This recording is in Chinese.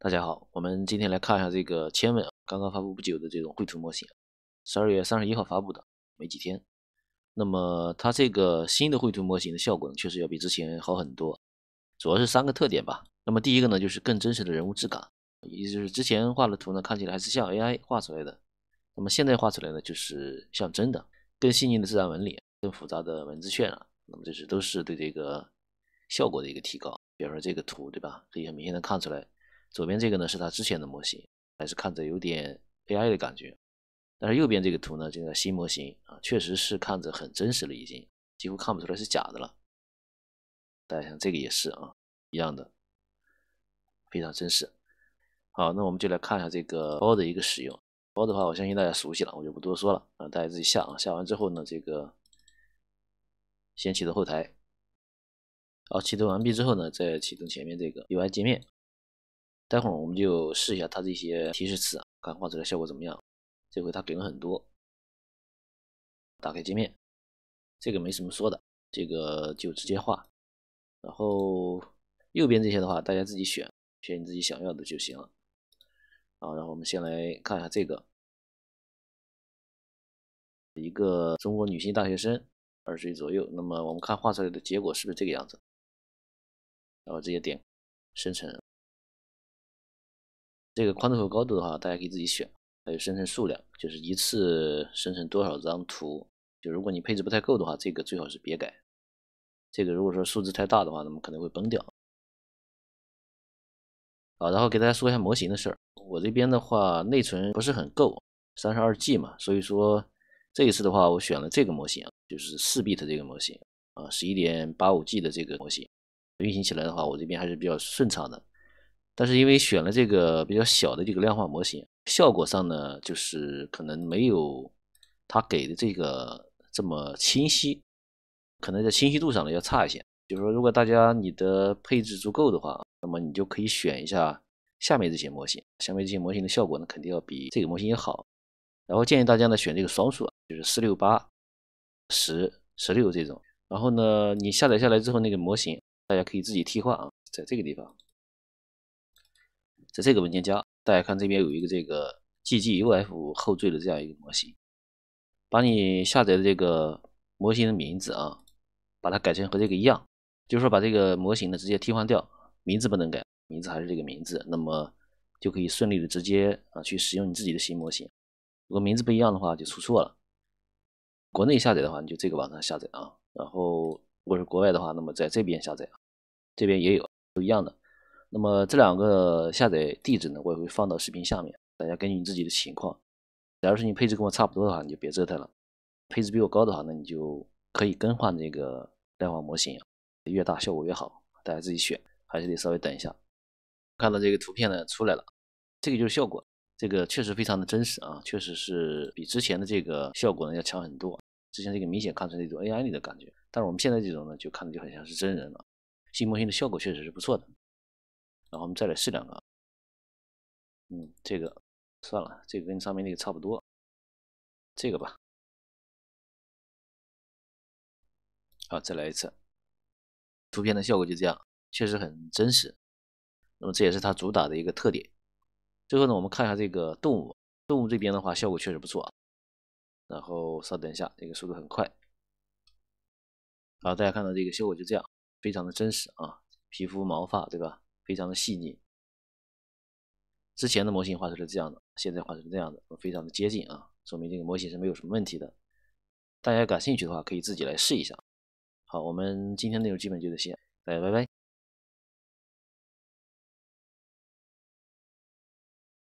大家好，我们今天来看一下这个千问刚刚发布不久的这种绘图模型，十二月三十一号发布的，没几天。那么它这个新的绘图模型的效果呢，确实要比之前好很多，主要是三个特点吧。那么第一个呢，就是更真实的人物质感，也就是之前画的图呢，看起来还是像 AI 画出来的，那么现在画出来呢，就是像真的，更细腻的自然纹理，更复杂的文字渲染，那么这是都是对这个效果的一个提高。比如说这个图对吧，可以很明显的看出来。左边这个呢，是他之前的模型，还是看着有点 AI 的感觉。但是右边这个图呢，这个新模型啊，确实是看着很真实了，已经几乎看不出来是假的了。大家看这个也是啊，一样的，非常真实。好，那我们就来看一下这个包的一个使用。包的话，我相信大家熟悉了，我就不多说了啊，大家自己下啊。下完之后呢，这个先启动后台。好，启动完毕之后呢，再启动前面这个 UI 界面。待会儿我们就试一下它这些提示词，看画出来效果怎么样。这回它给了很多，打开界面，这个没什么说的，这个就直接画。然后右边这些的话，大家自己选，选你自己想要的就行了。啊，然后我们先来看一下这个，一个中国女性大学生，二十岁左右。那么我们看画出来的结果是不是这个样子？然后直接点生成。这个宽度和高度的话，大家可以自己选。还有生成数量，就是一次生成多少张图。就如果你配置不太够的话，这个最好是别改。这个如果说数字太大的话，那么可能会崩掉。啊，然后给大家说一下模型的事儿。我这边的话，内存不是很够，三十二 G 嘛，所以说这一次的话，我选了这个模型，就是四 bit 这个模型啊，十一点八五 G 的这个模型，运行起来的话，我这边还是比较顺畅的。但是因为选了这个比较小的这个量化模型，效果上呢，就是可能没有他给的这个这么清晰，可能在清晰度上呢要差一些。就是说，如果大家你的配置足够的话，那么你就可以选一下下面这些模型，下面这些模型的效果呢肯定要比这个模型要好。然后建议大家呢选这个双数，就是四六八十十六这种。然后呢，你下载下来之后那个模型，大家可以自己替换啊，在这个地方。在这个文件夹，大家看这边有一个这个 gguf 后缀的这样一个模型，把你下载的这个模型的名字啊，把它改成和这个一样，就是说把这个模型呢直接替换掉，名字不能改，名字还是这个名字，那么就可以顺利的直接啊去使用你自己的新模型。如果名字不一样的话就出错了。国内下载的话你就这个网站下载啊，然后如果是国外的话，那么在这边下载，这边也有，都一样的。那么这两个下载地址呢，我也会放到视频下面，大家根据你自己的情况，假如说你配置跟我差不多的话，你就别折腾了；配置比我高的话，那你就可以更换这个量化模型，越大效果越好，大家自己选。还是得稍微等一下，看到这个图片呢出来了，这个就是效果，这个确实非常的真实啊，确实是比之前的这个效果呢要强很多。之前这个明显看出那种 AI 里的感觉，但是我们现在这种呢，就看着就很像是真人了。新模型的效果确实是不错的。然后我们再来试两个，嗯，这个算了，这个跟上面那个差不多，这个吧。好，再来一次，图片的效果就这样，确实很真实。那么这也是它主打的一个特点。最后呢，我们看一下这个动物，动物这边的话效果确实不错啊。然后稍等一下，这个速度很快。好，大家看到这个效果就这样，非常的真实啊，皮肤毛发对吧？非常的细腻，之前的模型画出来是这样的，现在画成这样的，非常的接近啊，说明这个模型是没有什么问题的。大家感兴趣的话，可以自己来试一下。好，我们今天内容基本就这些，大家拜拜。